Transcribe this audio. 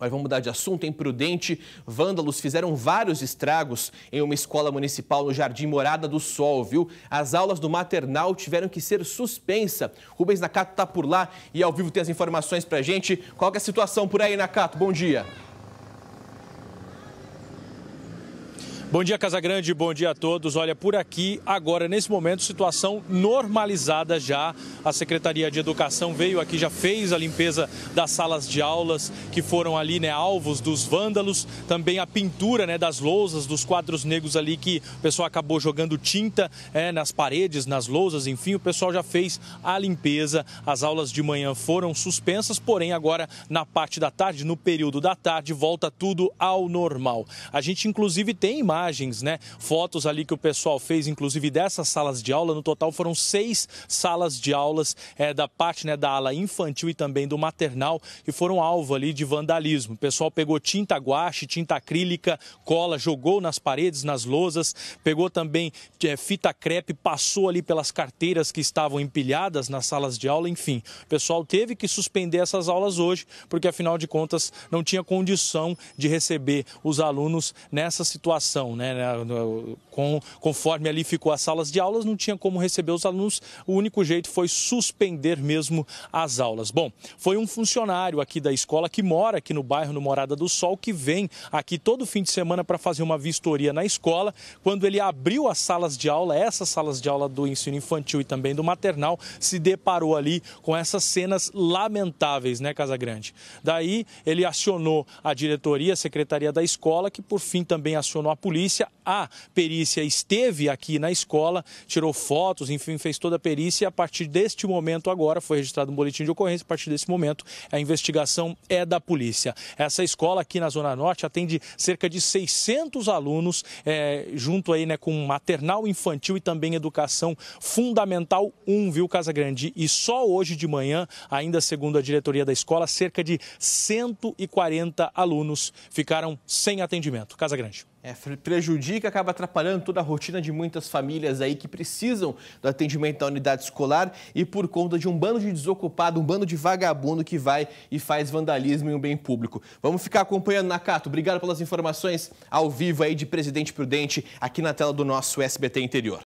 Mas vamos mudar de assunto. Em Prudente, vândalos fizeram vários estragos em uma escola municipal no Jardim Morada do Sol, viu? As aulas do maternal tiveram que ser suspensa. Rubens Nakato está por lá e ao vivo tem as informações para gente. Qual é a situação por aí, Nakato? Bom dia. Bom dia, Casagrande, bom dia a todos. Olha, por aqui, agora, nesse momento, situação normalizada já. A Secretaria de Educação veio aqui, já fez a limpeza das salas de aulas que foram ali, né, alvos dos vândalos. Também a pintura, né, das lousas, dos quadros negros ali que o pessoal acabou jogando tinta é, nas paredes, nas lousas, enfim. O pessoal já fez a limpeza. As aulas de manhã foram suspensas, porém, agora, na parte da tarde, no período da tarde, volta tudo ao normal. A gente, inclusive, tem imagens imagens, né? Fotos ali que o pessoal fez, inclusive dessas salas de aula. No total foram seis salas de aulas é, da parte né, da ala infantil e também do maternal que foram alvo ali de vandalismo. O pessoal pegou tinta guache, tinta acrílica, cola, jogou nas paredes, nas lousas, pegou também é, fita crepe, passou ali pelas carteiras que estavam empilhadas nas salas de aula, enfim. O pessoal teve que suspender essas aulas hoje, porque afinal de contas não tinha condição de receber os alunos nessa situação né? né com, conforme ali ficou as salas de aulas, não tinha como receber os alunos. O único jeito foi suspender mesmo as aulas. Bom, foi um funcionário aqui da escola que mora aqui no bairro, no Morada do Sol, que vem aqui todo fim de semana para fazer uma vistoria na escola. Quando ele abriu as salas de aula, essas salas de aula do ensino infantil e também do maternal, se deparou ali com essas cenas lamentáveis, né, grande Daí ele acionou a diretoria, a secretaria da escola, que por fim também acionou a polícia polícia. A perícia esteve aqui na escola, tirou fotos, enfim, fez toda a perícia. E a partir deste momento, agora foi registrado um boletim de ocorrência. A partir desse momento, a investigação é da polícia. Essa escola aqui na Zona Norte atende cerca de 600 alunos, é, junto aí né, com maternal, infantil e também educação fundamental 1, viu, Casa Grande? E só hoje de manhã, ainda segundo a diretoria da escola, cerca de 140 alunos ficaram sem atendimento. Casa Grande. É, Felipe prejudica, acaba atrapalhando toda a rotina de muitas famílias aí que precisam do atendimento da unidade escolar e por conta de um bando de desocupado, um bando de vagabundo que vai e faz vandalismo em um bem público. Vamos ficar acompanhando, Nakato. Obrigado pelas informações ao vivo aí de Presidente Prudente aqui na tela do nosso SBT Interior.